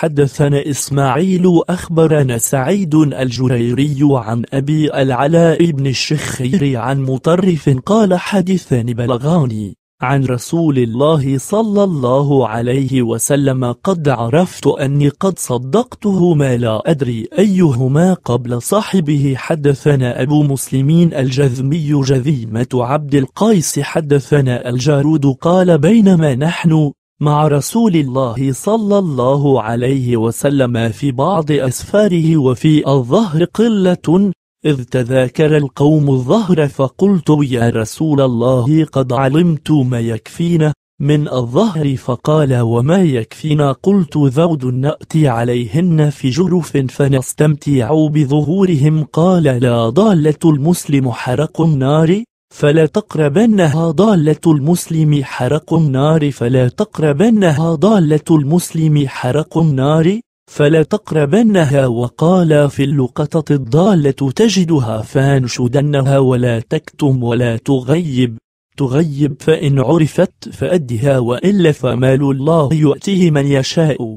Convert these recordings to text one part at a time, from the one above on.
حدثنا إسماعيل أخبرنا سعيد الجريري عن أبي العلاء بن الشخير عن مطرف قال حدثني بلغاني عن رسول الله صلى الله عليه وسلم قد عرفت أني قد صدقته ما لا أدري أيهما قبل صاحبه حدثنا أبو مسلمين الجذمي جذيمة عبد القيس حدثنا الجارود قال بينما نحن مع رسول الله صلى الله عليه وسلم في بعض أسفاره وفي الظهر قلة إذ تذاكر القوم الظهر فقلت يا رسول الله قد علمت ما يكفينا من الظهر فقال وما يكفينا قلت ذود نأتي عليهن في جرف فنستمتع بظهورهم قال لا ضالة المسلم حرق النار فلا تقربنها ضالة المسلم حرق النار فلا تقربنها ضالة المسلم حرق النار فلا تقربنها وقال في اللقطة الضالة تجدها فانشدنها ولا تكتم ولا تغيب تغيب فإن عرفت فأدها وإلا فمال الله يؤتيه من يشاء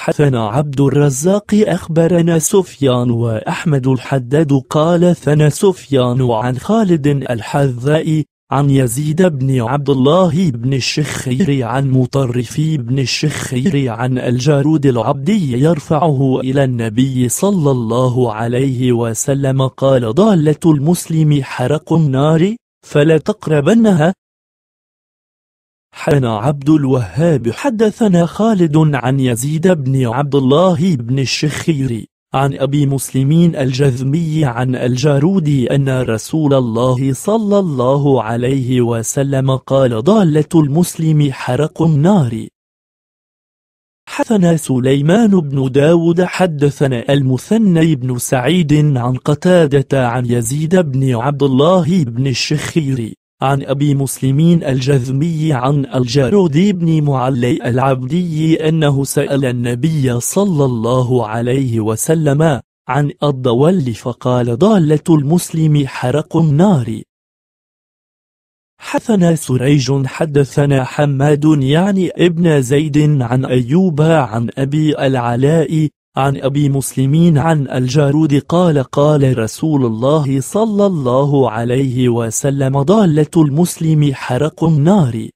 حدثنا عبد الرزاق أخبرنا سفيان وأحمد الحداد قال ثنا سفيان عن خالد الحذائي عن يزيد بن عبد الله بن الشخير عن مطرف بن الشخير عن الجارود العبدي يرفعه إلى النبي صلى الله عليه وسلم قال ضالة المسلم حرق النار فلا تقربنها حدثنا عبد الوهاب حدثنا خالد عن يزيد بن عبد الله بن الشخيري عن أبي مسلمين الجذمي عن الجارود أن رسول الله صلى الله عليه وسلم قال ضالة المسلم حرق النار حدثنا سليمان بن داود حدثنا المثنى بن سعيد عن قتادة عن يزيد بن عبد الله بن الشخيري عن أبي مسلمين الجذمي عن الجارود بن معلي العبدي أنه سأل النبي صلى الله عليه وسلم عن الضول فقال ضالة المسلم حرق النار حثنا سريج حدثنا حماد يعني ابن زيد عن أيوب عن أبي العلاء عن أبي مسلمين عن الجارود قال قال رسول الله صلى الله عليه وسلم ضالة المسلم حرق النار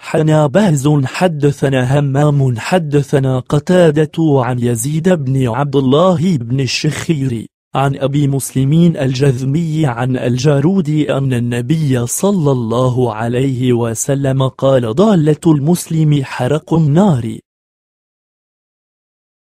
حنا بهز حدثنا همام حدثنا قتادة عن يزيد بن عبد الله بن الشخير عن أبي مسلمين الجذمي عن الجارود أن النبي صلى الله عليه وسلم قال ضالة المسلم حرق النار